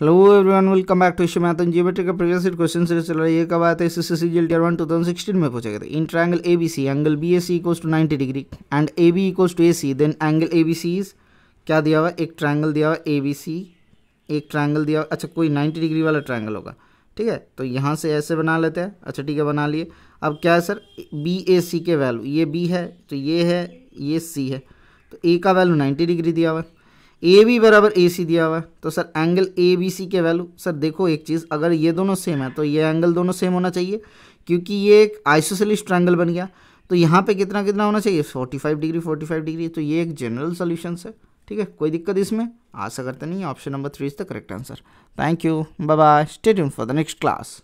hello everyone welcome back to math and geometry का previous question series चल रहा है ये कब आया था S S C G L T one two thousand sixteen में पूछा गया था in triangle A B C angle B A C equals to ninety degree and A B equals to A C then angle A B C is क्या दिया हुआ एक triangle दिया हुआ ए बी सी एक ट्रायंगल दिया हुआ अच्छा कोई नाइन्टी डिग्री वाला ट्रायंगल होगा ठीक है तो यहाँ से ऐसे बना लेते हैं अच्छा ठीक है बना लिए अब क्या है सर बी ए सी के वैल्यू ये बी है तो ये है ये सी है तो ए का वैल्यू नाइन्टी डिग्री दिया हुआ है ए बी बराबर ए सी दिया हुआ है तो sir angle A B C के वैल्यू सर देखो एक चीज़ अगर ये दोनों सेम है तो ये एंगल दोनों सेम होना चाहिए क्योंकि ये एक आइसोसलिस्ट ट्रायंगल बन गया तो यहाँ पे कितना कितना होना चाहिए 45 डिग्री 45 डिग्री तो ये एक जनरल सोल्यूशन है ठीक है कोई दिक्कत इसमें आशा करते नहीं option number three is the correct answer thank you bye bye stay for the next class